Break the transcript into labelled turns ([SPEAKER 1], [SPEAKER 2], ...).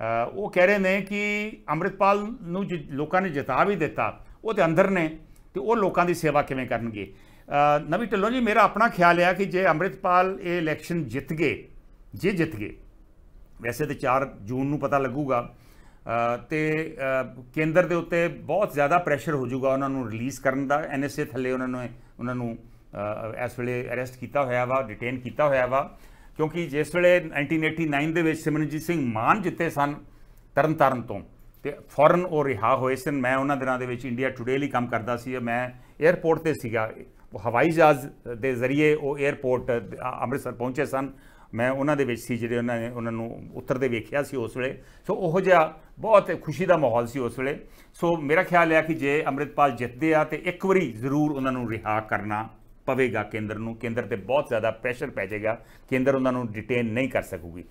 [SPEAKER 1] ਉਹ ਕਹਿ ਰਹੇ ਨੇ ਕਿ ਅੰਮ੍ਰਿਤਪਾਲ ਨੂੰ ਲੋਕਾਂ ਨੇ ਜਿਤਾ ਵੀ ਦਿੱਤਾ ਉਹ ਤੇ ਅੰਦਰ ਨੇ ਤੇ ਉਹ ਲੋਕਾਂ ਦੀ ਸੇਵਾ ਕਿਵੇਂ ਕਰਨਗੇ ਨਵੀ ਟੱਲੋ ਜੀ ਮੇਰਾ ਆਪਣਾ ਖਿਆਲ ਹੈ ਕਿ ਜੇ ਅੰਮ੍ਰਿਤਪਾਲ ਇਹ ਇਲੈਕਸ਼ਨ ਜਿੱਤ ਗਏ ਜੇ ਜਿੱਤ ਗਏ ਵੈਸੇ ਤੇ 4 ਜੂਨ ਨੂੰ ਪਤਾ ਲੱਗੂਗਾ ਤੇ ਕੇਂਦਰ ਦੇ ਉੱਤੇ ਬਹੁਤ ਜ਼ਿਆਦਾ ਪ੍ਰੈਸ਼ਰ ਹੋ ਜਾਊਗਾ ਉਹਨਾਂ ਨੂੰ ਰਿਲੀਜ਼ ਕਰਨ ਦਾ ਐਨਐਸਏ ਥੱਲੇ ਉਹਨਾਂ ਨੂੰ ਉਹਨਾਂ ਨੂੰ ਇਸ ਵੇਲੇ ਅਰੈਸਟ ਕੀਤਾ ਹੋਇਆ ਵਾ ਡਿਟੇਨ ਕੀਤਾ ਹੋਇਆ ਵਾ ਕਿਉਂਕਿ ਜਿਸ ਵੇਲੇ 1989 ਦੇ ਵਿੱਚ ਸਿਮਰਨਜੀਤ ਸਿੰਘ ਮਾਨ ਜਿੱਤੇ ਸਨ ਤਰਨਤਾਰਨ ਤੋਂ ਤੇ ਫੌਰਨ ਉਹ ਰਿਹਾ ਹੋਏ ਸਨ ਮੈਂ ਉਹਨਾਂ ਦਿਨਾਂ ਦੇ ਵਿੱਚ ਇੰਡੀਆ ਟੁਡੇ ਲਈ ਕੰਮ ਕਰਦਾ ਸੀ ਮੈਂ 에ਅਰਪੋਰਟ ਤੇ ਸੀਗਾ ਉਹ ਹਵਾਈ ਜਹਾਜ਼ ਦੇ ਜ਼ਰੀਏ ਉਹ 에ਅਰਪੋਰਟ ਅੰਮ੍ਰਿਤਸਰ ਪਹੁੰਚੇ ਸਨ ਮੈਂ ਉਹਨਾਂ ਦੇ ਵਿੱਚ ਸੀ ਜਿਹੜੇ ਉਹਨਾਂ ਨੇ ਉਹਨਾਂ ਨੂੰ ਉਤਰਦੇ ਵੇਖਿਆ ਸੀ ਉਸ ਵੇਲੇ ਸੋ ਉਹ ਜਿਹਾ ਬਹੁਤ ਖੁਸ਼ੀ ਦਾ ਮਾਹੌਲ ਸੀ ਉਸ ਵੇਲੇ ਸੋ ਮੇਰਾ ਖਿਆਲ ਹੈ ਕਿ ਜੇ ਅੰਮ੍ਰਿਤਪਾਲ ਜਿੱਤਦੇ ਆ ਤੇ ਇੱਕ ਵਾਰੀ ਜ਼ਰੂਰ ਉਹਨਾਂ ਨੂੰ ਰਿਹਾ ਕਰਨਾ ਪਵੇਗਾ ਕੇਂਦਰ ਨੂੰ ਕੇਂਦਰ ਤੇ ਬਹੁਤ ਜ਼ਿਆਦਾ ਪ੍ਰੈਸ਼ਰ ਪੈ ਜਾਏਗਾ ਕੇਂਦਰ ਉਹਨਾਂ ਨੂੰ ਡਿਟੇਨ ਨਹੀਂ ਕਰ ਸਕੂਗੀ